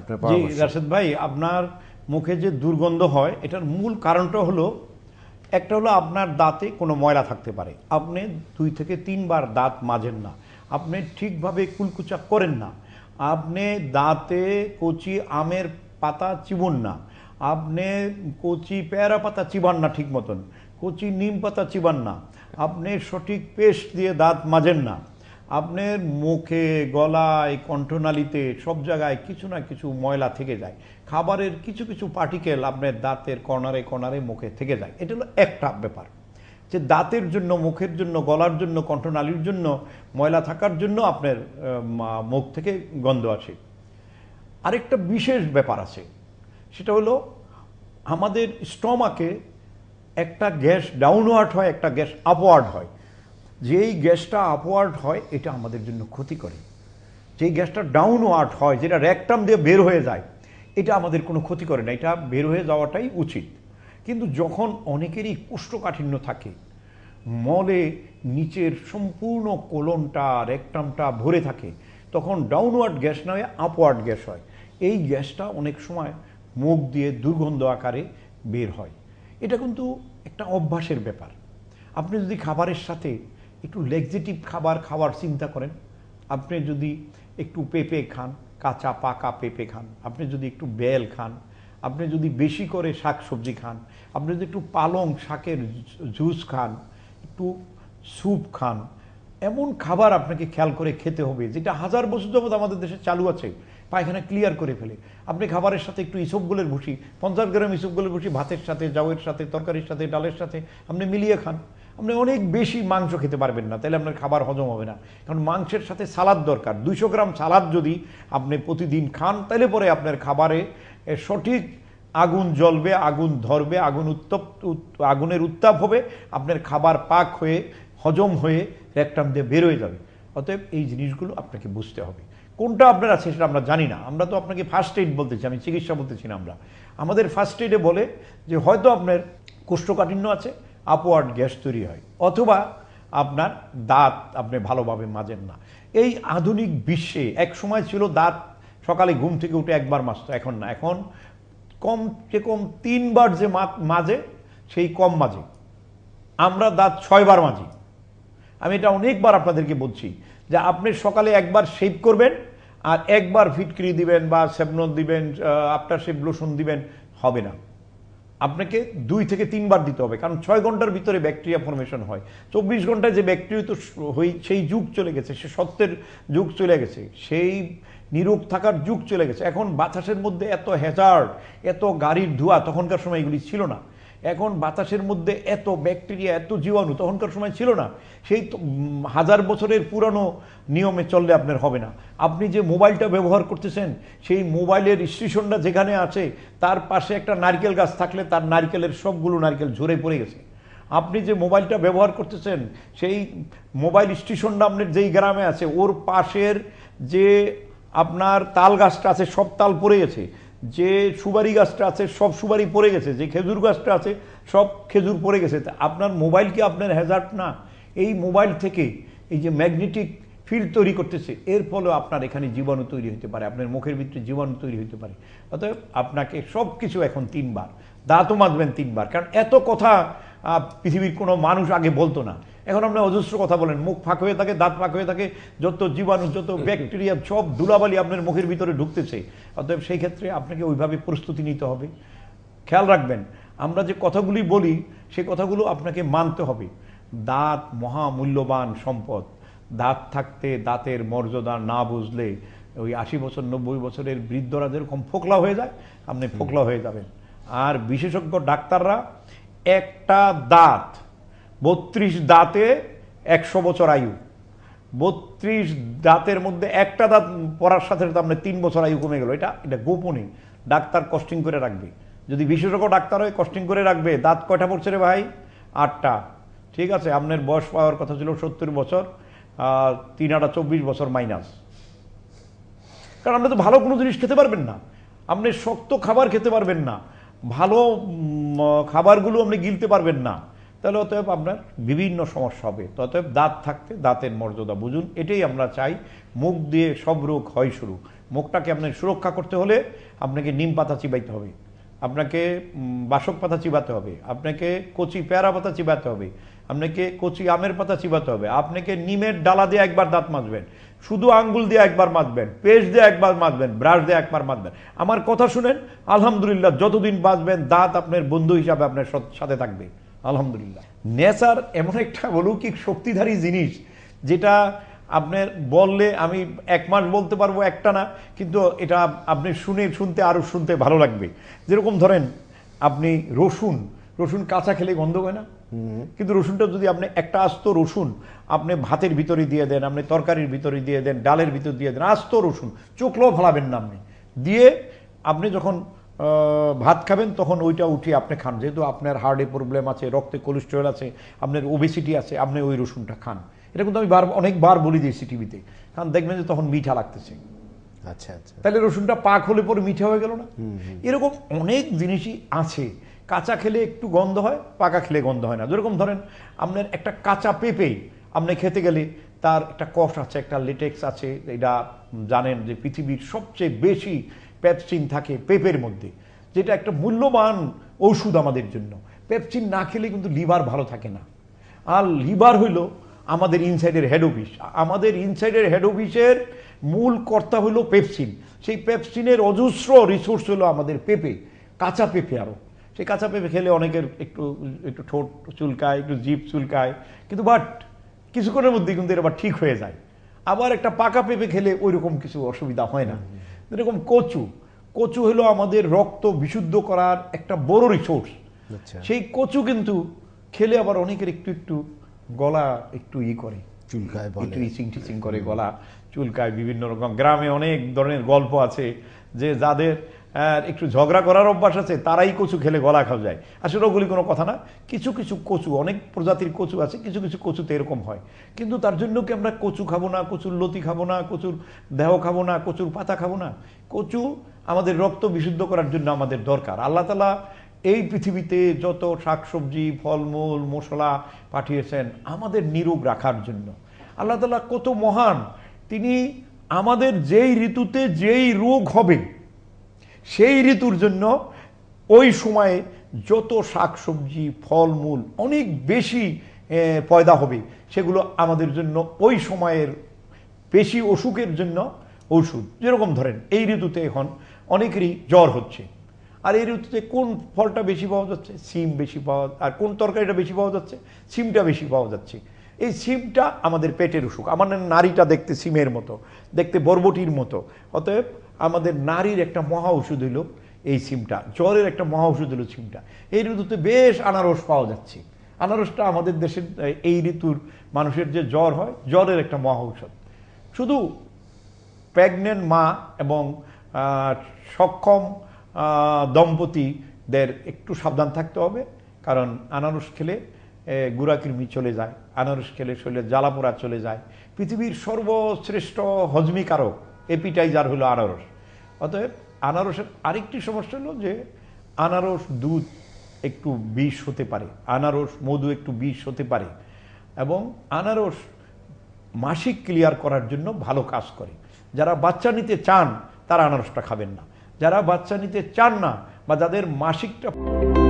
আপনার ভাই আপনার মুখে যে দুর্গন্ধ হয় এটার মূল কারণটা হলো একটা হলো আপনার দাঁতে কোনো ময়লা থাকতে পারে আপনি দুই থেকে তিনবার দাঁত মাজেন না আপনি ঠিকভাবে কুলকুচা করেন না আপনি দাঁতে কচি আমের পাতা চিবুন না আপনি কচি পেয়ারা পাতা চিবান না ঠিক মতন কচি নিম পাতা চিবান না আপনি সঠিক পেস্ট দিয়ে দাঁত মাজেন না আপনার মুখে গলায় কণ্ঠনালিতে সব জায়গায় কিছু না কিছু ময়লা থেকে যায় খাবারের কিছু কিছু পার্টিকেল আপনার দাঁতের কর্নারে কর্নারে মুখে থেকে যায় এটা হলো একটা ব্যাপার যে দাঁতের জন্য মুখের জন্য গলার জন্য কণ্ঠনালীর জন্য ময়লা থাকার জন্য আপনার মুখ থেকে গন্ধ আসে আরেকটা বিশেষ ব্যাপার আছে সেটা হলো আমাদের স্টমাকে একটা গ্যাস ডাউনওয়ার্ড হয় একটা গ্যাস আপওয়ার্ড হয় যেই গ্যাসটা আপওয়ার্ড হয় এটা আমাদের জন্য ক্ষতি করে যেই গ্যাসটা ডাউনওয়ার্ড হয় যেটা র্যাকটাম দিয়ে বের হয়ে যায় এটা আমাদের কোনো ক্ষতি করে না এটা বের হয়ে যাওয়াটাই উচিত কিন্তু যখন অনেকেরই কোষ্ঠকাঠিন্য থাকে মলে নিচের সম্পূর্ণ কোলনটা র্যাকটামটা ভরে থাকে তখন ডাউনওয়ার্ড গ্যাস নয় আপওয়ার্ড গ্যাস হয় এই গ্যাসটা অনেক সময় মুখ দিয়ে দুর্গন্ধ আকারে বের হয় এটা কিন্তু একটা অভ্যাসের ব্যাপার আপনি যদি খাবারের সাথে একটু লেগজিটিভ খাবার খাওয়ার চিন্তা করেন আপনি যদি একটু পেঁপে খান কাঁচা পাকা পেঁপে খান আপনি যদি একটু বেল খান আপনি যদি বেশি করে শাক সবজি খান আপনি যদি একটু পালং শাকের জুস খান একটু স্যুপ খান এমন খাবার আপনাকে খেয়াল করে খেতে হবে যেটা হাজার বছর যাবৎ আমাদের দেশে চালু আছে পায়খানা ক্লিয়ার করে ফেলে আপনি খাবারের সাথে একটু ইসবগুলের ভুসি পঞ্চাশ গ্রাম ইসবগুলের ভুসি ভাতের সাথে জাউয়ের সাথে তরকারির সাথে ডালের সাথে আপনি মিলিয়ে খান আপনি অনেক বেশি মাংস খেতে পারবেন না তাহলে আপনার খাবার হজম হবে না কারণ মাংসের সাথে সালাদ দরকার দুশো গ্রাম সালাদ যদি আপনি প্রতিদিন খান তাহলে পরে আপনার খাবারে সঠিক আগুন জ্বলবে আগুন ধরবে আগুন উত্তপ আগুনের উত্তাপ হবে আপনার খাবার পাক হয়ে হজম হয়ে রেকটাম দিয়ে বেরোয় যাবে অতএব এই জিনিসগুলো আপনাকে বুঝতে হবে কোনটা আপনার আছে সেটা আমরা জানি না আমরা তো আপনাকে ফার্স্ট এইড বলতেছি আমি চিকিৎসা বলতেছি না আমরা আমাদের ফার্স্ট এইডে বলে যে হয়তো আপনার কোষ্ঠকাঠিন্য আছে আপওয়ার্ড গ্যাস তৈরি হয় অথবা আপনার দাঁত আপনি ভালোভাবে মাজেন না এই আধুনিক বিশ্বে এক সময় ছিল দাঁত সকালে ঘুম থেকে উঠে একবার মাজতো এখন না এখন কম সে কম তিনবার যে মাজে সেই কম মাজে আমরা দাঁত ছয়বার মাজি আমি এটা অনেকবার আপনাদেরকে বলছি যে আপনি সকালে একবার শেভ করবেন আর একবার ফিটকিরি দিবেন বা সেবন দিবেন আফটার শেভ লোশন দিবেন হবে না আপনাকে দুই থেকে তিনবার দিতে হবে কারণ ছয় ঘন্টার ভিতরে ব্যাকটেরিয়া ফর্মেশন হয় চব্বিশ ঘন্টায় যে ব্যাকটেরিয়া তো হই সেই যুগ চলে গেছে সে সত্যের যুগ চলে গেছে সেই নিরোগ থাকার যুগ চলে গেছে এখন বাতাসের মধ্যে এত হ্যাজার্ড এত গাড়ির ধোয়া তখনকার সময় এগুলি ছিল না এখন বাতাসের মধ্যে এত ব্যাকটেরিয়া এত জীবাণু তখনকার সময় ছিল না সেই হাজার বছরের পুরানো নিয়মে চললে আপনার হবে না আপনি যে মোবাইলটা ব্যবহার করতেছেন সেই মোবাইলের স্টেশনটা যেখানে আছে তার পাশে একটা নারকেল গাছ থাকলে তার নারকেলের সবগুলো নারকেল ঝরে পড়ে গেছে আপনি যে মোবাইলটা ব্যবহার করতেছেন সেই মোবাইল স্টেশনটা আপনার যেই গ্রামে আছে ওর পাশের যে আপনার তাল গাছটা আছে সব তাল পড়ে গেছে যে সুবারি গাছটা আছে সব সুবারি পড়ে গেছে যে খেজুর গাছটা আছে সব খেজুর পড়ে গেছে তা আপনার মোবাইল কি আপনার হ্যাজার্ট না এই মোবাইল থেকে এই যে ম্যাগনেটিক ফিল্ড তৈরি করতেছে এর ফলে আপনার এখানে জীবাণু তৈরি হতে পারে আপনার মুখের ভিতরে জীবাণু তৈরি হতে পারে অতএব আপনাকে সব কিছু এখন তিনবার দাঁতও মাজবেন তিনবার কারণ এত কথা পৃথিবীর কোনো মানুষ আগে বলতো না এখন আপনি অজস্র কথা বলেন মুখ ফাঁক হয়ে থাকে দাঁত ফাঁক হয়ে থাকে যত জীবাণু যত ব্যাকটেরিয়া সব ধুলাবালি আপনার মুখের ভিতরে ঢুকতেছে অতএব সেই ক্ষেত্রে আপনাকে ওইভাবে প্রস্তুতি নিতে হবে খেয়াল রাখবেন আমরা যে কথাগুলি বলি সেই কথাগুলো আপনাকে মানতে হবে দাঁত মহামূল্যবান সম্পদ দাঁত থাকতে দাঁতের মর্যাদা না বুঝলে ওই আশি বছর নব্বই বছরের বৃদ্ধরা যেরকম ফোকলা হয়ে যায় আপনি ফোকলা হয়ে যাবেন আর বিশেষজ্ঞ ডাক্তাররা একটা দাঁত বত্রিশ দাঁতে একশো বছর আয়ু বত্রিশ দাঁতের মধ্যে একটা দাঁত পড়ার সাথে সাথে আপনার তিন বছর আয়ু কমে গেল এটা এটা গোপনে ডাক্তার কস্টিং করে রাখবে যদি বিশেষজ্ঞ ডাক্তার হয় কস্টিং করে রাখবে দাঁত কয়টা পড়ছে রে ভাই আটটা ঠিক আছে আপনার বয়স পাওয়ার কথা ছিল সত্তর বছর তিন আটা চব্বিশ বছর মাইনাস কারণ আপনি তো ভালো কোনো জিনিস খেতে পারবেন না আপনি শক্ত খাবার খেতে পারবেন না ভালো খাবারগুলো আপনি গিলতে পারবেন না তাহলে অতএব আপনার বিভিন্ন সমস্যা হবে অতএব দাঁত থাকতে দাঁতের মর্যাদা বুঝুন এটাই আমরা চাই মুখ দিয়ে সব রোগ হয় শুরু মুখটাকে আপনার সুরক্ষা করতে হলে আপনাকে নিম পাতা চিবাইতে হবে আপনাকে বাসক পাতা চিবাতে হবে আপনাকে কচি পেয়ারা পাতা চিবাতে হবে আপনাকে কচি আমের পাতা চিবাতে হবে আপনাকে নিমের ডালা দিয়ে একবার দাঁত মাজবেন শুধু আঙ্গুল দিয়ে একবার মাতবেন পেস্ট দিয়ে একবার মাতবেন ব্রাশ দিয়ে একবার মাতবেন আমার কথা শুনেন আলহামদুলিল্লাহ যতদিন বাঁচবেন দাঁত আপনার বন্ধু হিসাবে আপনার সাথে থাকবে আলহামদুলিল্লাহ নেচার এমন একটা অলৌকিক শক্তিধারী জিনিস যেটা আপনার বললে আমি এক মাস বলতে পারবো একটা না কিন্তু এটা আপনি শুনে শুনতে আরও শুনতে ভালো লাগবে যেরকম ধরেন আপনি রসুন রসুন কাঁচা খেলে গন্ধ হয় না কিন্তু রসুনটা যদি আপনি একটা আস্ত রসুন আপনি ভাতের ভিতরে দিয়ে দেন আপনি তরকারির ভিতরে দিয়ে দেন ডালের ভিতর দিয়ে দেন আস্ত রসুন চোখলেও ফেলাবেন না আপনি দিয়ে আপনি যখন ভাত খাবেন তখন ওইটা উঠিয়ে আপনি খান যেহেতু আপনার হার্টে প্রবলেম আছে রক্তে কোলেস্ট্রল আছে আপনার ওবেসিটি আছে আপনি ওই রসুনটা খান এটা কিন্তু আমি বার অনেকবার বলি দিয়েছি টিভিতে কারণ দেখবেন যে তখন মিঠা লাগতেছে আচ্ছা আচ্ছা তাহলে রসুনটা পাক হলে পরে মিঠা হয়ে গেল না এরকম অনেক জিনিসই আছে কাঁচা খেলে একটু গন্ধ হয় পাকা খেলে গন্ধ হয় না যেরকম ধরেন আপনার একটা কাঁচা পেঁপে আপনি খেতে গেলে তার একটা কষ আছে একটা লেটেক্স আছে এটা জানেন যে পৃথিবীর সবচেয়ে বেশি প্যাপসিন থাকে পেঁপের মধ্যে যেটা একটা মূল্যবান ওষুধ আমাদের জন্য পেপসিন না খেলে কিন্তু লিভার ভালো থাকে না আর লিভার হইল আমাদের ইনসাইডের হেড অফিস আমাদের ইনসাইডের হেড অফিসের মূল কর্তা হলো পেপসিন সেই পেপসিনের অজস্র রিসোর্স হলো আমাদের পেপে কাঁচা পেপে আরও সেই কাঁচা পেঁপে খেলে অনেকের একটু একটু ঠোঁট চুলকায় একটু জিপ চুলকায় কিন্তু বাট কিছুক্ষণের মধ্যেই কিন্তু এটা ঠিক হয়ে যায় আবার একটা পাকা পেঁপে খেলে ওই রকম কিছু অসুবিধা হয় না এরকম কচু কচু হলো আমাদের রক্ত বিশুদ্ধ করার একটা বড় রিসোর্স আচ্ছা। সেই কচু কিন্তু খেলে আবার অনেকের একটু একটু গলা একটু ই করে চুলকায় টিচিং করে গলা চুলকায় বিভিন্ন রকম গ্রামে অনেক ধরনের গল্প আছে যে যাদের একটু ঝগড়া করার অভ্যাস আছে তারাই কচু খেলে গলা খাওয়া যায় আসলে ওগুলি কোনো কথা না কিছু কিছু কচু অনেক প্রজাতির কচু আছে কিছু কিছু কচুতে এরকম হয় কিন্তু তার জন্য কি আমরা কচু খাবো না কচুর লতি খাবো না কচুর দেহ খাবো না কচুর পাতা খাবো না কচু আমাদের রক্ত বিশুদ্ধ করার জন্য আমাদের দরকার আল্লাহ তালা এই পৃথিবীতে যত শাকসবজি ফলমূল মশলা পাঠিয়েছেন আমাদের নিরোগ রাখার জন্য আল্লাহ তালা কত মহান তিনি আমাদের যেই ঋতুতে যেই রোগ হবে সেই ঋতুর জন্য ওই সময়ে যত শাকসবজি ফলমূল অনেক বেশি পয়দা হবে সেগুলো আমাদের জন্য ওই সময়ের বেশি অসুখের জন্য ওষুধ যেরকম ধরেন এই ঋতুতে এখন অনেকেরই জ্বর হচ্ছে আর এই ঋতুতে কোন ফলটা বেশি পাওয়া যাচ্ছে সিম বেশি পাওয়া আর কোন তরকারিটা বেশি পাওয়া যাচ্ছে সিমটা বেশি পাওয়া যাচ্ছে এই সিমটা আমাদের পেটের অসুখ আমার নারীটা দেখতে সিমের মতো দেখতে বরবটির মতো অতএব আমাদের নারীর একটা মহা ওষুধ হইল এই সিমটা জ্বরের একটা মহা ওষুধ হলো সিমটা এই ঋতুতে বেশ আনারস পাওয়া যাচ্ছে আনারসটা আমাদের দেশের এই ঋতুর মানুষের যে জ্বর হয় জ্বরের একটা মহা ঔষধ শুধু প্রেগনেন্ট মা এবং সক্ষম দম্পতিদের একটু সাবধান থাকতে হবে কারণ আনারস খেলে গুড়াকৃমি চলে যায় আনারস খেলে শরীরে জ্বালাপোড়া চলে যায় পৃথিবীর সর্বশ্রেষ্ঠ হজমিকারক এপিটাইজার হলো আনারস অতএব আনারসের আরেকটি সমস্যা হলো যে আনারস দুধ একটু বিষ হতে পারে আনারস মধু একটু বিষ হতে পারে এবং আনারস মাসিক ক্লিয়ার করার জন্য ভালো কাজ করে যারা বাচ্চা নিতে চান তারা আনারসটা খাবেন না যারা বাচ্চা নিতে চান না বা যাদের মাসিকটা